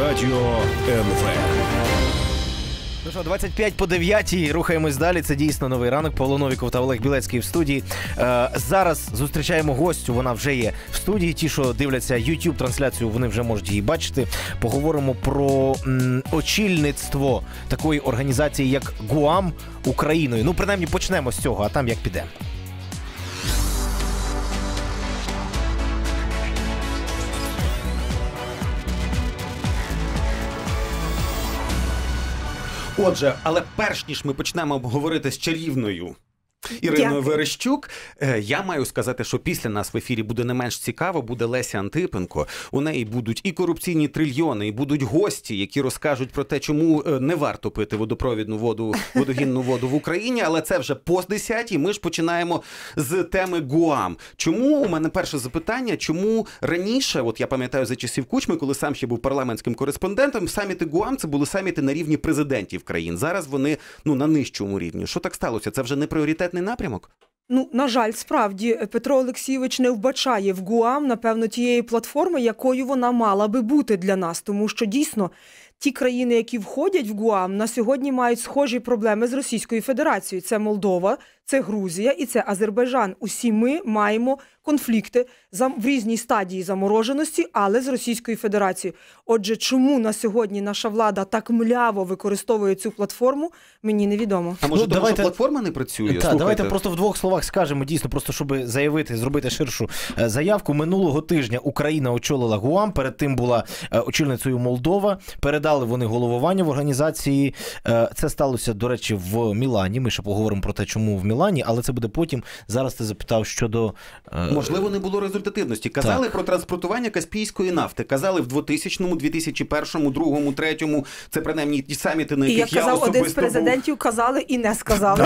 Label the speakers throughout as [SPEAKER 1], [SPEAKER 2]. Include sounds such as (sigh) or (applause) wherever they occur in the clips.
[SPEAKER 1] Радіо НВ. Ну що, 25 по 9 рухаємось далі. Це дійсно новий ранок. Павло Новіков та Олег Білецький в студії. Е, зараз зустрічаємо гостю. Вона вже є в студії. Ті, що дивляться youtube трансляцію, вони вже можуть її бачити. Поговоримо про м, очільництво такої організації, як ГУАМ Україною. Ну, принаймні, почнемо з цього, а там як піде.
[SPEAKER 2] Отже, але перш ніж ми почнемо обговорити з чарівною Ірино Верещук. Е, я маю сказати, що після нас в ефірі буде не менш цікаво, буде Леся Антипенко. У неї будуть і корупційні трильйони, і будуть гості, які розкажуть про те, чому е, не варто пити водопровідну воду, водогінну воду в Україні. Але це вже по 10-й. Ми ж починаємо з теми Гуам. Чому у мене перше запитання? Чому раніше, от я пам'ятаю за часів кучми, коли сам ще був парламентським кореспондентом, саміти Гуам це були саміти на рівні президентів країн. Зараз вони ну на нижчому рівні. Що так сталося? Це вже не пріоритет конкретний напрямок?
[SPEAKER 3] Ну, на жаль, справді Петро Олексійович не вбачає в ГУАМ, напевно, тієї платформи, якою вона мала би бути для нас, тому що дійсно ті країни, які входять в ГУАМ, на сьогодні мають схожі проблеми з Російською Федерацією. Це Молдова, це Грузія і це Азербайджан. Усі ми маємо конфлікти в різній стадії замороженості, але з Російською Федерацією. Отже, чому на сьогодні наша влада так мляво використовує цю платформу, мені невідомо. А може ну, тому, давайте... що
[SPEAKER 1] платформа не працює? Так, давайте просто в двох словах скажемо дійсно, просто щоб заявити, зробити ширшу е, заявку. Минулого тижня Україна очолила Гуам. Перед тим була е, очільницею Молдова. Передали вони головування в організації. Е, це сталося, до речі, в Мілані. Ми ще поговоримо про те, чому в Мілані. Мілані, але це буде потім. Зараз ти запитав щодо е, можливо
[SPEAKER 2] не було результативності. Казали так. про транспортування каспійської нафти. Казали в 2000-му, 2001-му, 2-му, 3-му. Це принаймні ті самі на яких і як я казав, особисто один з президентів
[SPEAKER 3] був. казали і не сказали.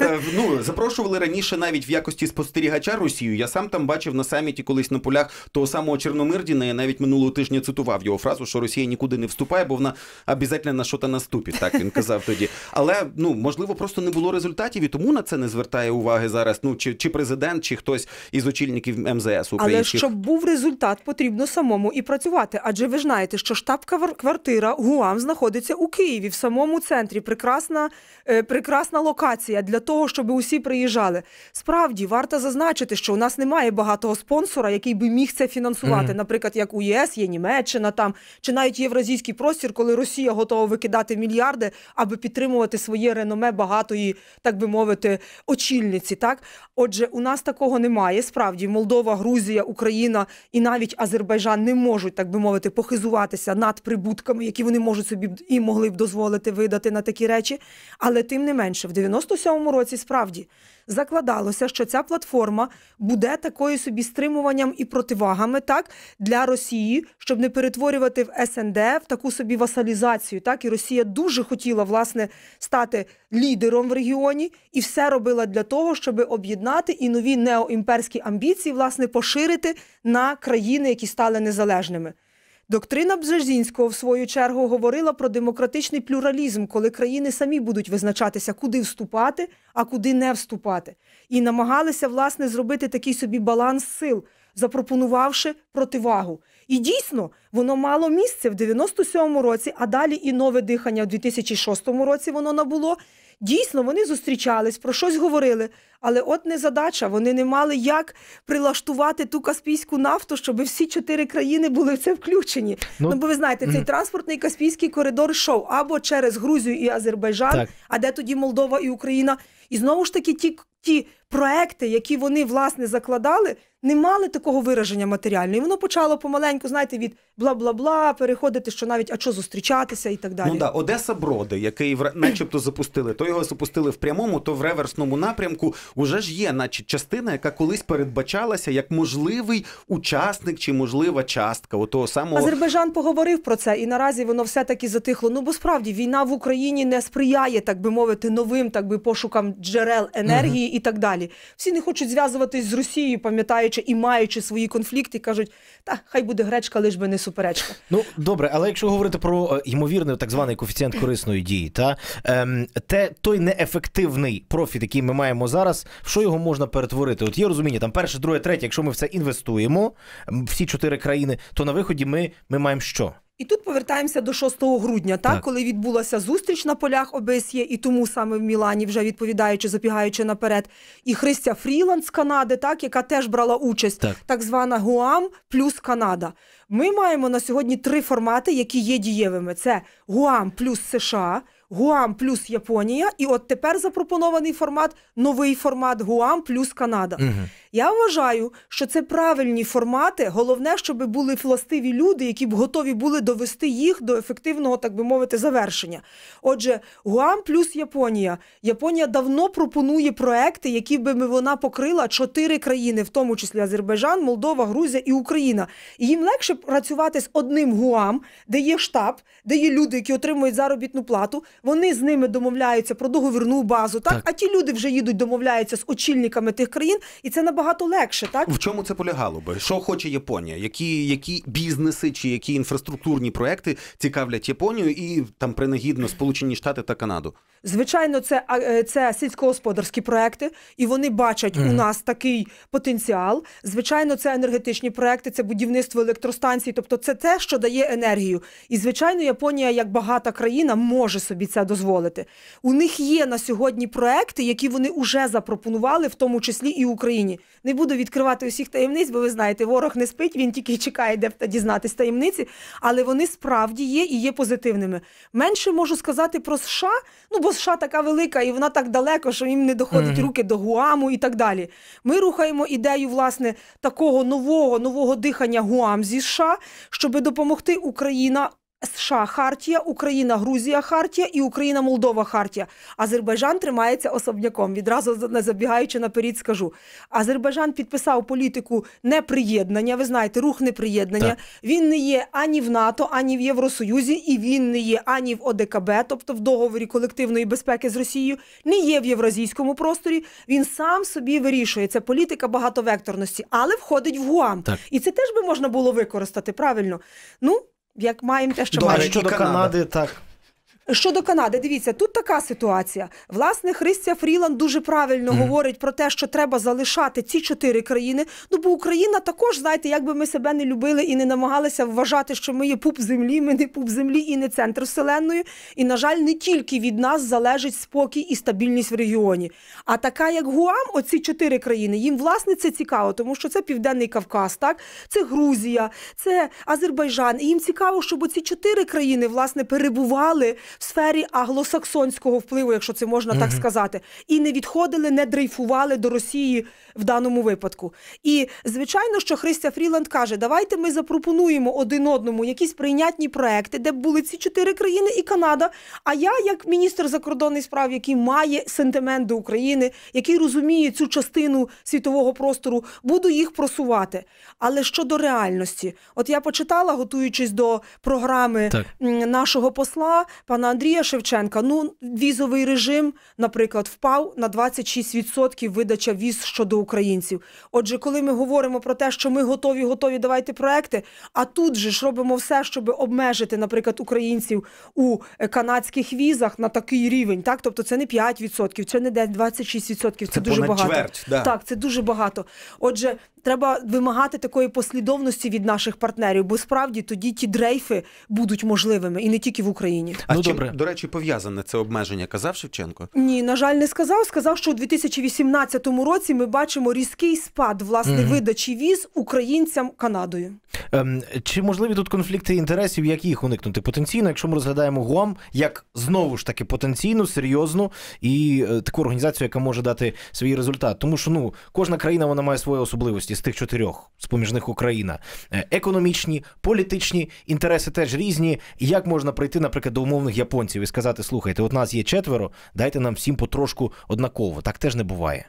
[SPEAKER 2] Е, ну запрошували раніше навіть в якості спостерігача Росію. Я сам там бачив на саміті колись на полях того самого Чорномирдіна. Я навіть минулого тижня цитував його фразу, що Росія нікуди не вступає, бо вона обов'язково на що то наступить. Так він казав тоді. Але ну можливо, просто не було результатів і тому на це не звертає уваги зараз. Ну чи чи президент, чи хтось із очільників МЗС українських. Але щоб
[SPEAKER 3] був результат, потрібно самому і працювати. Адже ви знаєте, що штаб-квартира ГУАМ знаходиться у Києві в самому центрі. Прекрасна, е, прекрасна локація для того, щоб усі приїжджали. Справді варто зазначити, що у нас немає багатого спонсора, який би міг це фінансувати, mm. наприклад, як у ЄС, є Німеччина там чи навіть євразійський простір, коли Росія готова викидати мільярди, аби підтримувати своє реноме багатої, так би мовити мовити, очільниці. Так, отже, у нас такого немає. Справді Молдова, Грузія, Україна і навіть Азербайджан не можуть, так би мовити, похизуватися над прибутками, які вони можуть собі і могли б дозволити видати на такі речі. Але тим не менше, в 97-му році справді закладалося, що ця платформа буде такою собі стримуванням і противагами, так для Росії, щоб не перетворювати в СНД в таку собі васалізацію. Так і Росія дуже хотіла власне стати лідером в регіоні і все робила для того, щоб об'єднати і нові неоімперські амбіції, власне, поширити на країни, які стали незалежними. Доктрина Бжежінського, в свою чергу, говорила про демократичний плюралізм, коли країни самі будуть визначатися, куди вступати, а куди не вступати, і намагалися власне зробити такий собі баланс сил, запропонувавши противагу. І дійсно воно мало місце в 97-му році, а далі і нове дихання в 2006 році воно набуло. Дійсно, вони зустрічались, про щось говорили. Але от не задача. Вони не мали як прилаштувати ту каспійську нафту, щоб всі чотири країни були в це включені. Ну, ну бо ви знаєте, цей транспортний каспійський коридор йшов або через Грузію і Азербайджан, так. а де тоді Молдова і Україна. І знову ж таки, ті ті проекти, які вони власне закладали, не мали такого вираження матеріального. І воно почало помаленьку, знаєте, від бла бла бла переходити, що навіть а що зустрічатися і так ну далі. Ну да,
[SPEAKER 2] Одеса Броди, який начебто запустили, то його запустили в прямому, то в реверсному напрямку. Уже ж є, наче частина, яка колись передбачалася як можливий учасник чи можлива частка. Отого самого Азербайджан
[SPEAKER 3] поговорив про це, і наразі воно все таки затихло. Ну бо справді війна в Україні не сприяє, так би мовити, новим, так би пошукам джерел енергії угу. і так далі далі. Всі не хочуть зв'язуватись з Росією, пам'ятаючи і маючи свої конфлікти, кажуть, та хай буде гречка, лиш би не суперечка.
[SPEAKER 1] Ну добре, але якщо говорити про е, ймовірний так званий коефіцієнт корисної дії, та ем, те той неефективний профіт, який ми маємо зараз, що його можна перетворити? От є розуміння, там перше, друге, третє, якщо ми в це інвестуємо, всі чотири країни, то на виході ми, ми маємо що?
[SPEAKER 3] І тут повертаємося до 6 грудня, так, так коли відбулася зустріч на полях ОБСЄ, і тому саме в Мілані, вже відповідаючи, запігаючи наперед, і Христя Фріланд з Канади, так яка теж брала участь, так, так звана Гуам плюс Канада. Ми маємо на сьогодні три формати, які є дієвими: це Гуам плюс США. Гуам плюс Японія, і от тепер запропонований формат новий формат Гуам плюс Канада. Угу. Я вважаю, що це правильні формати. Головне, щоб були властиві люди, які б готові були довести їх до ефективного, так би мовити, завершення. Отже, Гуам плюс Японія. Японія давно пропонує проекти, які би вона покрила чотири країни, в тому числі Азербайджан, Молдова, Грузія і Україна. І їм легше працювати з одним Гуам, де є штаб, де є люди, які отримують заробітну плату. Вони з ними домовляються про договірну базу. Так, так. а ті люди вже їдуть, домовляються з очільниками тих країн, і це набагато набагато легше, так
[SPEAKER 2] в чому це полягало би? Що хоче Японія? Які які бізнеси чи які інфраструктурні проекти цікавлять Японію і там принагідно Сполучені Штати та Канаду?
[SPEAKER 3] Звичайно, це е, це сільськогосподарські проекти, і вони бачать mm. у нас такий потенціал. Звичайно, це енергетичні проекти, це будівництво електростанцій, тобто це те, що дає енергію. І звичайно, Японія як багата країна може собі це дозволити. У них є на сьогодні проекти, які вони вже запропонували, в тому числі і Україні. Не буду відкривати усіх таємниць, бо ви знаєте, ворог не спить, він тільки чекає, де дізнатись таємниці, але вони справді є і є позитивними. Менше можу сказати про США, ну бо США така велика і вона так далеко, що їм не доходить руки до Гуаму і так далі. Ми рухаємо ідею власне такого нового нового дихання Гуам зі США, щоб допомогти Україна США Хартія, Україна, Грузія Хартія і Україна, Молдова Хартія. Азербайджан тримається особняком. Відразу не забігаючи наперед, скажу. Азербайджан підписав політику неприєднання. Ви знаєте, рух неприєднання. Так. Він не є ані в НАТО, ані в Євросоюзі, і він не є ані в ОДКБ, тобто в договорі колективної безпеки з Росією, не є в євразійському просторі. Він сам собі вирішує. Це політика багатовекторності, але входить в ГУАМ. Так. І це теж би можна було використати правильно. Ну як маємо те, що маємо. Щодо Канади, так. Щодо Канади, дивіться, тут така ситуація. Власне, Христя Фріланд дуже правильно mm. говорить про те, що треба залишати ці чотири країни. Ну бо Україна також, знаєте, якби ми себе не любили і не намагалися вважати, що ми є пуп землі, ми не пуп землі і не центр вселенної. І, на жаль, не тільки від нас залежить спокій і стабільність в регіоні. А така, як Гуам, оці чотири країни, їм власне це цікаво, тому що це Південний Кавказ, так це Грузія, це Азербайджан. І їм цікаво, щоб ці чотири країни власне перебували сфері аглосаксонського впливу, якщо це можна так сказати, і не відходили, не дрейфували до Росії в даному випадку. І звичайно, що Христя Фріланд каже: давайте ми запропонуємо один одному якісь прийнятні проекти, де б були ці чотири країни і Канада. А я, як міністр закордонних справ, який має сентимент до України, який розуміє цю частину світового простору, буду їх просувати. Але щодо реальності, от я почитала, готуючись до програми так. нашого посла пана пана Андрія Шевченка, ну візовий режим, наприклад, впав на 26% видача віз щодо українців. Отже, коли ми говоримо про те, що ми готові, готові давайте проекти. А тут же ж робимо все, щоб обмежити, наприклад, українців у канадських візах на такий рівень, так тобто це не 5%, це не 26%, це, це дуже багато. Чверть, да. Так, це дуже багато. Отже, треба вимагати такої послідовності від наших партнерів, бо справді тоді ті дрейфи будуть можливими і не тільки в Україні. А ну, чим,
[SPEAKER 2] добре. до речі, пов'язане це обмеження? Казав Шевченко?
[SPEAKER 3] Ні, на жаль, не сказав. Сказав, що у 2018 році ми бачимо різкий спад власне mm видачі віз українцям Канадою.
[SPEAKER 1] Ем, Чи можливі тут конфлікти інтересів? Як їх уникнути? Потенційно, якщо ми розглядаємо ГУАМ як знову ж таки потенційну, серйозну і е, таку організацію, яка може дати свій результат, тому що ну кожна країна вона має свої особливості із тих чотирьох споміжних Україна, е, економічні, політичні інтереси теж різні. Як можна прийти, наприклад, до умовних японців і сказати: слухайте, от нас є четверо, дайте нам всім потрошку однаково. Так теж не буває.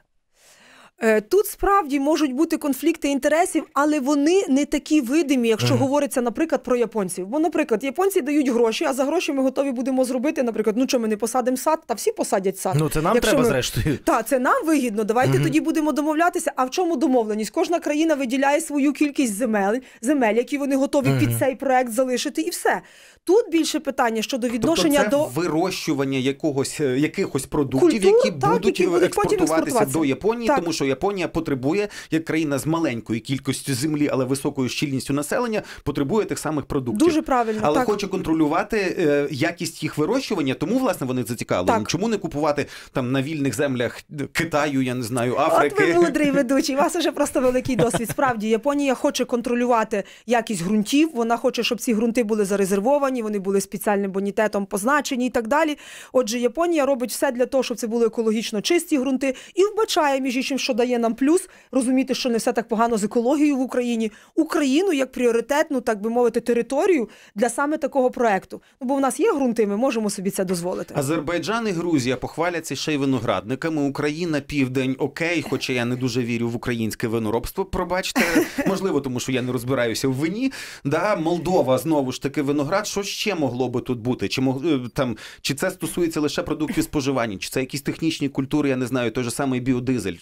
[SPEAKER 3] Е, тут справді можуть бути конфлікти інтересів, але вони не такі видимі, якщо mm. говориться, наприклад, про японців. Бо, наприклад, японці дають гроші, а за гроші ми готові будемо зробити. Наприклад, ну що ми не посадимо сад, та всі посадять сад. Ну це нам якщо треба ми... зрештою. Так, це нам вигідно. Давайте mm-hmm. тоді будемо домовлятися. А в чому домовленість? Кожна країна виділяє свою кількість земель, земель, які вони готові mm-hmm. під цей проект залишити, і все тут більше питання щодо тобто відношення тобто це до
[SPEAKER 2] вирощування якогось е, якихось продуктів, Культур, які так, будуть які експортуватися, експортуватися до Японії, так. тому що. Японія потребує як країна з маленькою кількістю землі, але високою щільністю населення, потребує тих самих продуктів. Дуже правильно але так. хоче контролювати е, якість їх вирощування. Тому власне вони зацікавлені. Чому не купувати там на вільних землях Китаю? Я не знаю Африки. От ви молодрий (laughs) ведучий.
[SPEAKER 3] у Вас вже просто великий досвід. Справді Японія хоче контролювати якість ґрунтів. Вона хоче, щоб ці ґрунти були зарезервовані, вони були спеціальним бонітетом позначені і так далі. Отже, Японія робить все для того, щоб це були екологічно чисті ґрунти і вбачає між іншим, що дає нам плюс розуміти, що не все так погано з екологією в Україні, Україну як пріоритетну, так би мовити, територію для саме такого проекту. Ну бо в нас є грунти, ми можемо собі це дозволити.
[SPEAKER 2] Азербайджан і Грузія похваляться ще й виноградниками. Україна, південь, окей, хоча я не дуже вірю в українське виноробство. Пробачте, (laughs) можливо, тому що я не розбираюся в вині. Да, Молдова знову ж таки виноград. Що ще могло би тут бути? Чи мог е, там чи це стосується лише продуктів споживання? Чи це якісь технічні культури? Я не знаю, той же самий біодизель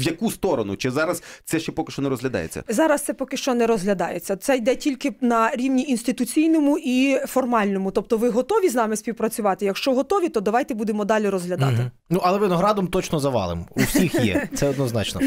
[SPEAKER 2] в яку сторону? Чи зараз це ще поки що не розглядається?
[SPEAKER 3] Зараз це поки що не розглядається. Це йде тільки на рівні інституційному і формальному. Тобто, ви готові з нами співпрацювати? Якщо готові, то давайте будемо далі розглядати.
[SPEAKER 1] Угу. Ну але виноградом точно завалим. У всіх є (laughs) це однозначно.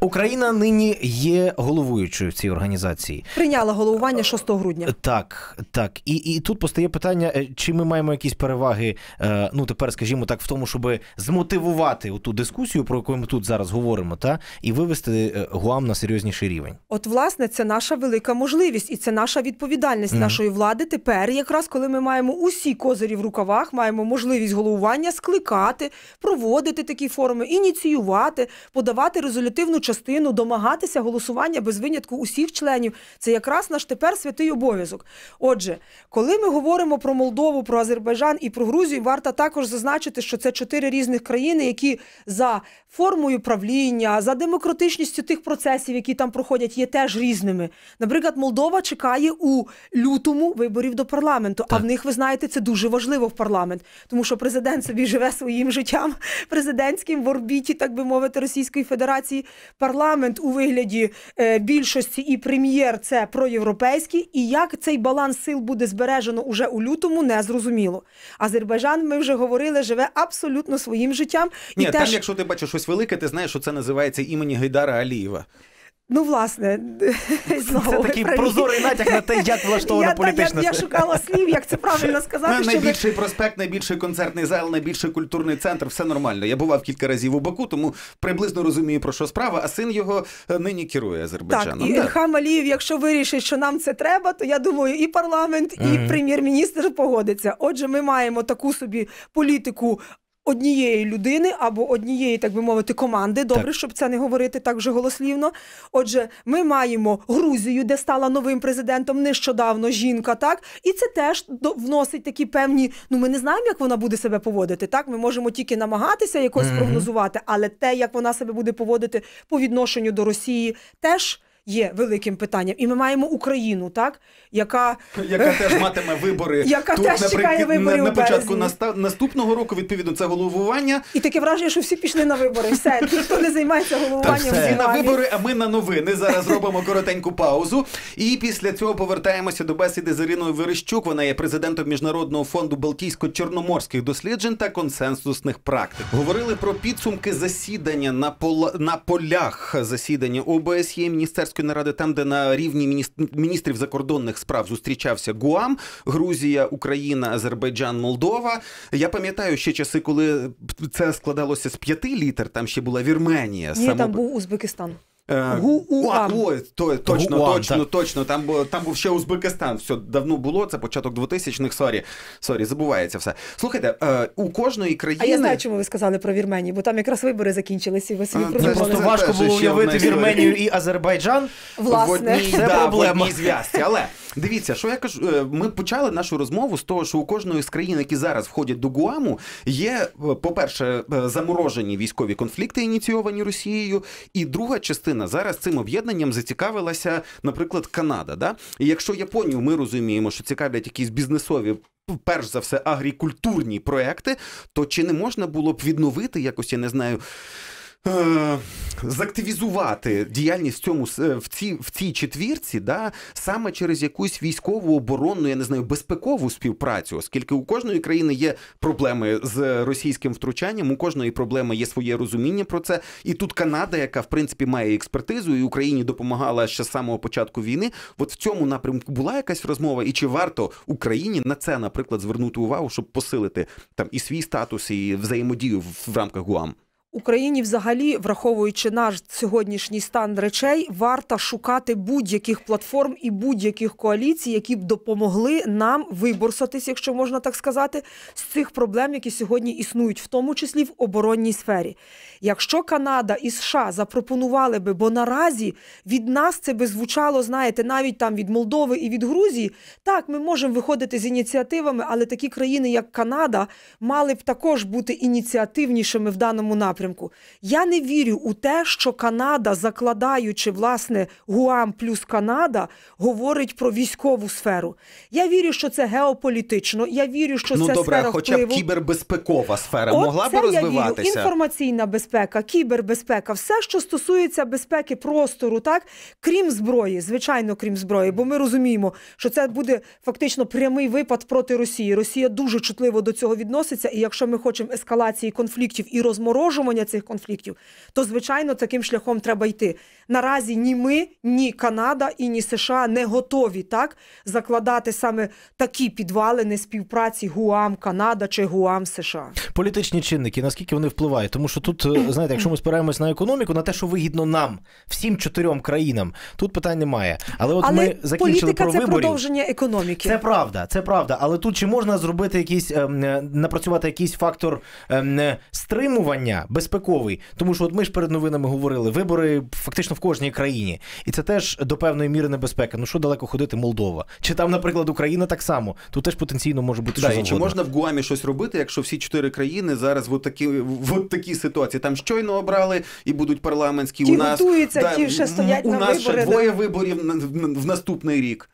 [SPEAKER 1] Україна нині є головуючою в цій організації.
[SPEAKER 3] Прийняла головування 6 грудня.
[SPEAKER 1] Так, так, і і тут постає питання: е, чи ми маємо якісь переваги? Е, ну тепер, скажімо так, в тому, щоб змотивувати ту дискусію, про яку ми тут зараз говоримо та і вивести е, Гуам на серйозніший рівень.
[SPEAKER 3] От, власне, це наша велика можливість, і це наша відповідальність mm -hmm. нашої влади. Тепер, якраз коли ми маємо усі козирі в рукавах, маємо можливість головування скликати, проводити такі форуми, ініціювати, подавати резолютивну частину, домагатися голосування без винятку усіх членів. Це якраз наш тепер святий обов'язок. Отже, коли ми говоримо про Молдову, про Азербайджан і про Грузію, варто також зазначити, що це чотири різних країни, які за формою правління рішення за демократичністю тих процесів, які там проходять, є теж різними. Наприклад, Молдова чекає у лютому виборів до парламенту. Так. А в них ви знаєте, це дуже важливо в парламент, тому що президент собі живе своїм життям (laughs) президентським в орбіті, так би мовити, Російської Федерації. Парламент у вигляді е, більшості і прем'єр це проєвропейські. І як цей баланс сил буде збережено уже у лютому, не зрозуміло. Азербайджан, ми вже говорили, живе абсолютно своїм життям. Ні, і Ні, теж... там, якщо
[SPEAKER 2] ти бачиш щось велике, ти знаєш, що це називається називається імені Гайдара Алієва.
[SPEAKER 3] Ну, власне, знову, це такий праві. прозорий натяк на те, як влаштовано політична. Я, я шукала слів, як це правильно сказати. щоб... Найбільший
[SPEAKER 2] проспект, найбільший концертний зал, найбільший культурний центр, все нормально. Я бував кілька разів у Баку, тому приблизно розумію, про що справа, а син його е, нині керує Азербайджаном. Так, і
[SPEAKER 3] Ільхам Алієв, якщо вирішить, що нам це треба, то я думаю, і парламент, і mm-hmm. прем'єр-міністр погодиться. Отже, ми маємо таку собі політику однієї людини або однієї, так би мовити, команди. Добре, так. щоб це не говорити так вже голослівно. Отже, ми маємо Грузію, де стала новим президентом нещодавно жінка. Так і це теж вносить такі певні. Ну ми не знаємо, як вона буде себе поводити. Так, ми можемо тільки намагатися якось mm-hmm. прогнозувати, але те, як вона себе буде поводити по відношенню до Росії, теж є великим питанням. І ми маємо Україну, так яка яка е, теж
[SPEAKER 2] матиме вибори, (laughs) яка Тут, теж наприк... чекає виборів на, на початку наста...
[SPEAKER 3] наступного року. Відповідно,
[SPEAKER 2] це головування.
[SPEAKER 3] І таке враження, що всі пішли на вибори. Все (laughs) ніхто не займається головуванням. Всі на
[SPEAKER 2] вибори, а ми на новини. Зараз робимо коротеньку паузу. І після цього повертаємося до бесіди з Іриною Верещук. Вона є президентом міжнародного фонду Балтійсько-Чорноморських досліджень та консенсусних практик. Говорили про підсумки засідання на пол... на полях засідання ОБСЄ міністерського парламентської наради, там де на рівні міністрів закордонних справ зустрічався Гуам, Грузія, Україна, Азербайджан, Молдова. Я пам'ятаю ще часи, коли це складалося з п'яти літер. Там ще була Вірменія. Ні, само... там
[SPEAKER 3] був Узбекистан.
[SPEAKER 2] Е, Гуан. Ой, то, точно, Гуан, точно, так. точно. Там був там був ще Узбекистан. Все давно було. Це початок 2000-х, Сорі, сорі, забувається все. Слухайте, е, у кожної країни. А я знаю,
[SPEAKER 3] чому ви сказали про Вірменію, бо там якраз вибори закінчилися. і ви собі е, Це Просто це важко було уявити
[SPEAKER 2] Вірменію і Азербайджан. (laughs) Власне, в це да, проблема. В одній зв'язці. Але дивіться, що я кажу. Ми почали нашу розмову з того, що у кожної з країн, які зараз входять до Гуаму, є, по-перше, заморожені військові конфлікти, ініційовані Росією, і друга частина частина. Зараз цим об'єднанням зацікавилася, наприклад, Канада. Да? І якщо Японію ми розуміємо, що цікавлять якісь бізнесові. Перш за все, агрікультурні проекти, то чи не можна було б відновити якось, я не знаю, Е, Зактивізувати діяльність в цьому е, в цій в цій четвірці, да саме через якусь військову оборонну, я не знаю, безпекову співпрацю, оскільки у кожної країни є проблеми з російським втручанням, у кожної проблеми є своє розуміння про це. І тут Канада, яка в принципі має експертизу, і Україні допомагала ще з самого початку війни. От в цьому напрямку була якась розмова, і чи варто Україні на це, наприклад, звернути увагу, щоб посилити там і свій статус, і взаємодію в рамках ГУАМ?
[SPEAKER 3] Україні, взагалі, враховуючи наш сьогоднішній стан речей, варто шукати будь-яких платформ і будь-яких коаліцій, які б допомогли нам виборсатись, якщо можна так сказати, з цих проблем, які сьогодні існують, в тому числі в оборонній сфері. Якщо Канада і США запропонували би, бо наразі від нас це би звучало, знаєте, навіть там від Молдови і від Грузії, так ми можемо виходити з ініціативами, але такі країни, як Канада, мали б також бути ініціативнішими в даному напрямку напрямку. Я не вірю у те, що Канада, закладаючи власне Гуам плюс Канада, говорить про військову сферу. Я вірю, що це геополітично. Я вірю, що ну, це добре, сфера хоча впливу. б
[SPEAKER 2] кібербезпекова сфера От могла це б розвиватися. Я вірю.
[SPEAKER 3] Інформаційна безпека, кібербезпека, все, що стосується безпеки простору, так крім зброї, звичайно, крім зброї, бо ми розуміємо, що це буде фактично прямий випад проти Росії. Росія дуже чутливо до цього відноситься, і якщо ми хочемо ескалації конфліктів і розморожування врегулювання цих конфліктів, то звичайно таким шляхом треба йти. Наразі ні ми, ні Канада і ні США не готові так закладати саме такі підвалини співпраці Гуам, Канада чи Гуам США.
[SPEAKER 1] Політичні чинники наскільки вони впливають? Тому що тут е, знаєте, якщо ми спираємось на економіку, на те, що вигідно нам, всім чотирьом країнам, тут питань немає. Але от Але ми закінчили політика про це виборів. продовження
[SPEAKER 3] економіки. Це
[SPEAKER 1] правда, це правда. Але тут чи можна зробити якісь ем, е, напрацювати якийсь фактор ем, е, стримування без? безпековий, тому що от ми ж перед новинами говорили вибори фактично в кожній країні, і це теж до певної міри небезпека. Ну що далеко ходити, Молдова? Чи там, наприклад, Україна так само? Тут теж потенційно може бути да, що чи можна
[SPEAKER 2] в Гуамі щось робити, якщо всі чотири країни зараз в от такі в такі ситуації там щойно обрали і будуть парламентські ті у нас готуються,
[SPEAKER 3] да, ті ще стоять у на нас вибори, ще двоє да.
[SPEAKER 2] виборів в наступний рік.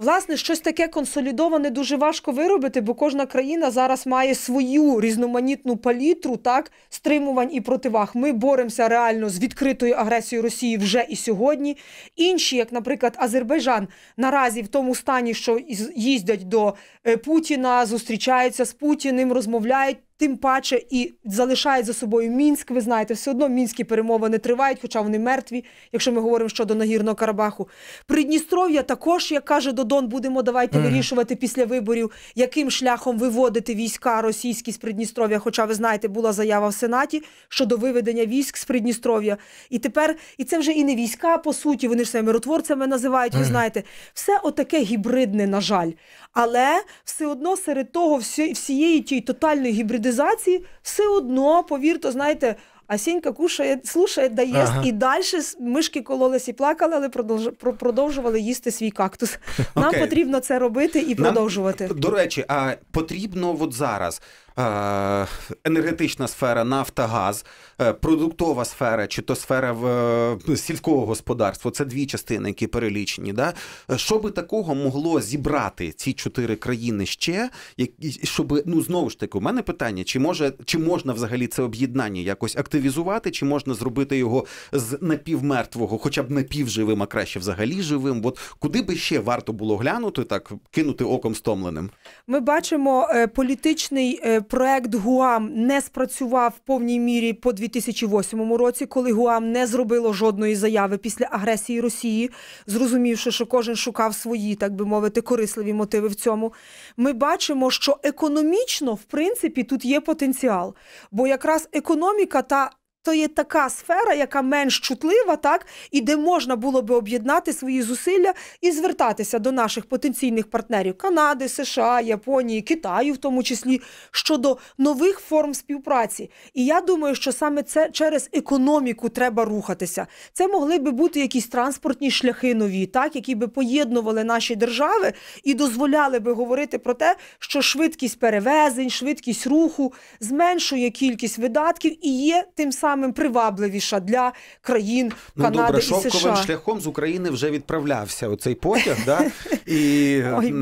[SPEAKER 3] Власне, щось таке консолідоване дуже важко виробити, бо кожна країна зараз має свою різноманітну палітру так стримувань і противаг. Ми боремося реально з відкритою агресією Росії вже і сьогодні. Інші, як, наприклад, Азербайджан, наразі в тому стані, що їздять до е, Путіна, зустрічаються з Путіним, розмовляють тим паче і залишають за собою мінськ. Ви знаєте, все одно мінські перемовини тривають, хоча вони мертві, якщо ми говоримо щодо нагірного Карабаху. Придністров'я також, як каже Додон, будемо давайте вирішувати після виборів, яким шляхом виводити війська російські з Придністров'я. Хоча ви знаєте, була заява в Сенаті щодо виведення військ з Придністров'я. І тепер і це вже і не війська, по суті. Вони ж себе миротворцями називають. Ви знаєте, все отаке гібридне, на жаль, але все одно серед того, всієї тієї тотальної гібриди періодизації, все одно, повірте, знаєте, Асінька кушає, слушає, дає ага. і далі мишки кололись і плакали, але продовжували їсти свій кактус. Нам okay. потрібно це робити і Нам, продовжувати. До
[SPEAKER 2] речі, а потрібно от зараз. Е, енергетична сфера, нафта, газ, е, продуктова сфера, чи то сфера в е, сільського господарства це дві частини, які перелічені. Да? Що би такого могло зібрати ці чотири країни ще, щоб ну знову ж таки, у мене питання: чи може чи можна взагалі це об'єднання якось активізувати, чи можна зробити його з напівмертвого, хоча б напівживим, а краще взагалі живим? От куди би ще варто було глянути, так кинути оком стомленим?
[SPEAKER 3] Ми бачимо е, політичний. Е, проект Гуам не спрацював в повній мірі по 2008 році, коли Гуам не зробило жодної заяви після агресії Росії, зрозумівши, що кожен шукав свої, так би мовити, корисливі мотиви в цьому. Ми бачимо, що економічно, в принципі, тут є потенціал, бо якраз економіка та то є така сфера, яка менш чутлива, так і де можна було би об'єднати свої зусилля і звертатися до наших потенційних партнерів Канади, США, Японії, Китаю, в тому числі щодо нових форм співпраці. І я думаю, що саме це через економіку треба рухатися. Це могли би бути якісь транспортні шляхи нові, так які би поєднували наші держави і дозволяли би говорити про те, що швидкість перевезень, швидкість руху зменшує кількість видатків і є тим самим самим привабливіша для країн ну, Канади добре, і США. добре, шовковим
[SPEAKER 2] шляхом з України вже відправлявся оцей потяг, да? (laughs) і. Ой,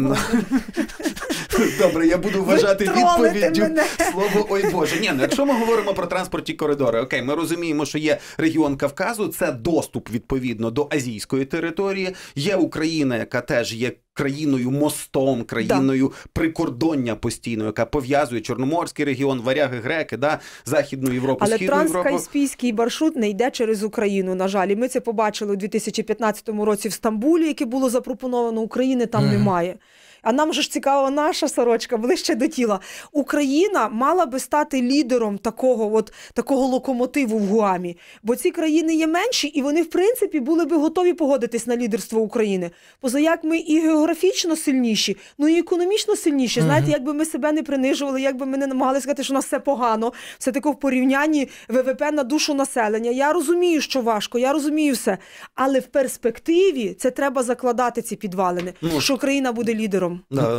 [SPEAKER 2] (laughs) (laughs) Добре, я буду вважати відповіддю слово ой Боже. Ні, ну якщо ми говоримо про транспортні коридори, окей, ми розуміємо, що є регіон Кавказу, це доступ відповідно до азійської території. Є Україна, яка теж є. Країною мостом, країною да. прикордоння постійно, яка пов'язує Чорноморський регіон, варяги, греки, да західну Європу, але східну
[SPEAKER 3] маршрут не йде через Україну. На жаль, і ми це побачили у 2015 році в Стамбулі, яке було запропоновано України. Там mm. немає. А нам же ж цікава наша сорочка ближче до тіла. Україна мала би стати лідером такого от, такого локомотиву в Гуамі. Бо ці країни є менші і вони, в принципі, були би готові погодитись на лідерство України. Поза як ми і географічно сильніші, ну і економічно сильніші. Знаєте, якби ми себе не принижували, якби ми не намагалися сказати, що у нас все погано, все таке в порівнянні ВВП на душу населення. Я розумію, що важко, я розумію все. Але в перспективі це треба закладати ці підвалини, ну, що Україна буде лідером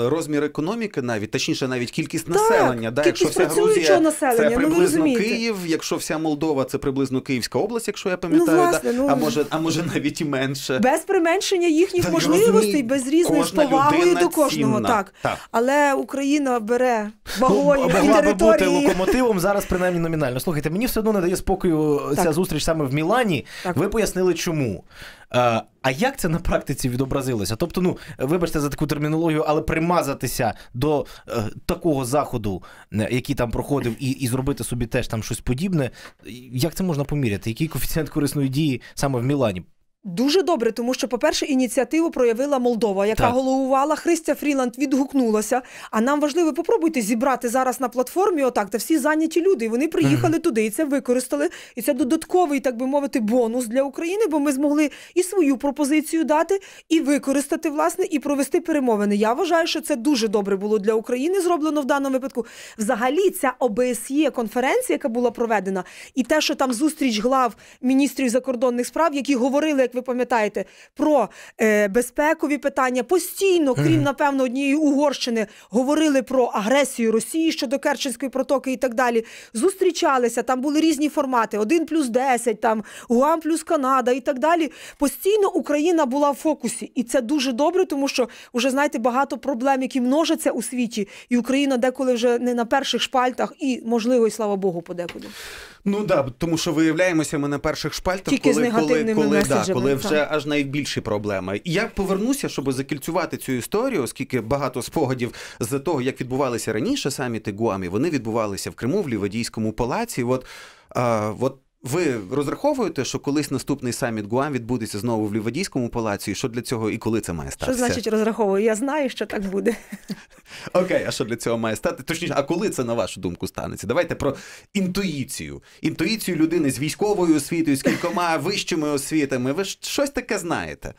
[SPEAKER 2] розмір економіки, навіть точніше, навіть кількість населення. да, якщо вся Грузія населення, це ну, приблизно ну, Київ, якщо вся Молдова, це приблизно Київська область, якщо я пам'ятаю, ну, власне, да? Ну. а може, а може навіть і менше
[SPEAKER 3] без применшення їхніх Та, можливостей, без різної повагою до кожного. Так. так але Україна бере ну, вагою ну, і території. бути локомотивом
[SPEAKER 1] зараз, принаймні номінально. Слухайте, мені все одно не дає спокою е, ця зустріч саме в Мілані. Так. Ви пояснили, чому. Е, а як це на практиці відобразилося? Тобто, ну вибачте за таку термінологію, але примазатися до е, такого заходу, е, який там проходив, і і зробити собі теж там щось подібне, як це можна поміряти? Який коефіцієнт корисної дії саме в Мілані
[SPEAKER 3] Дуже добре, тому що, по-перше, ініціативу проявила Молдова, яка так. головувала Христя Фріланд відгукнулася. А нам важливо попробуйте зібрати зараз на платформі. Отак, та всі зайняті люди. І Вони приїхали mm -hmm. туди і це використали. І це додатковий, так би мовити, бонус для України, бо ми змогли і свою пропозицію дати, і використати власне, і провести перемовини. Я вважаю, що це дуже добре було для України. Зроблено в даному випадку. Взагалі, ця обсє конференція, яка була проведена, і те, що там зустріч глав міністрів закордонних справ, які говорили, як ви пам'ятаєте, про е, безпекові питання постійно, крім напевно, однієї Угорщини, говорили про агресію Росії щодо Керченської протоки і так далі. Зустрічалися там були різні формати: один плюс десять, там ГУАМ плюс Канада і так далі. Постійно Україна була в фокусі, і це дуже добре, тому що вже знаєте багато проблем, які множаться у світі, і Україна деколи вже не на перших шпальтах, і можливо, і слава Богу, подекуди.
[SPEAKER 2] Ну да, тому що виявляємося, ми на перших шпальтах, Тільки коли з коли, коли, да, коли вже аж найбільші проблеми. я повернуся, щоб закільцювати цю історію, оскільки багато спогадів з того, як відбувалися раніше саміти Гуамі, вони відбувалися в Криму в Лівадійському палаці. От а, от ви розраховуєте, що колись наступний саміт ГУАМ відбудеться знову в Лівадійському палаці? І Що для цього і коли це має статися? Що значить
[SPEAKER 3] розраховую? Я знаю, що так буде.
[SPEAKER 2] (laughs) Окей, okay, а що для цього має стати? Точніше, а коли це на вашу думку станеться? Давайте про інтуїцію. Інтуїцію людини з військовою освітою, з кількома вищими освітами. Ви
[SPEAKER 1] ж щось таке знаєте?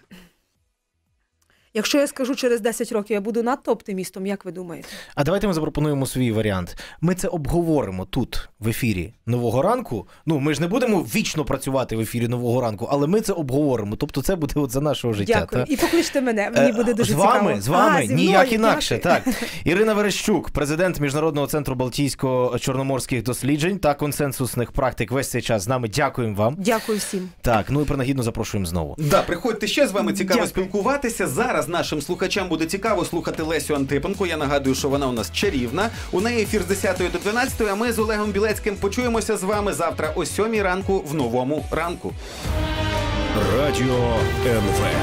[SPEAKER 3] Якщо я скажу через 10 років, я буду надто оптимістом, як ви думаєте?
[SPEAKER 1] А давайте ми запропонуємо свій варіант. Ми це обговоримо тут, в ефірі нового ранку. Ну ми ж не будемо вічно працювати в ефірі нового ранку, але ми це обговоримо. Тобто, це буде от за нашого життя. Дякую. Та? І
[SPEAKER 3] покличте мене. Мені е, буде дуже з вами, цікаво. з вами а, ніяк інакше.
[SPEAKER 1] Так, Ірина Верещук, президент міжнародного центру Балтійсько-Чорноморських досліджень та консенсусних практик. Весь цей час з нами. Дякуємо вам. Дякую всім. Так, ну і принагідно запрошуємо знову.
[SPEAKER 2] Да, приходьте ще з вами. Цікаво Дякую. спілкуватися зараз. Зараз нашим слухачам буде цікаво слухати Лесю Антипенко. Я нагадую, що вона у нас чарівна. У неї ефір з 10 до 12, А ми з Олегом Білецьким почуємося з вами завтра о 7 ранку в новому ранку. Радіо НВ.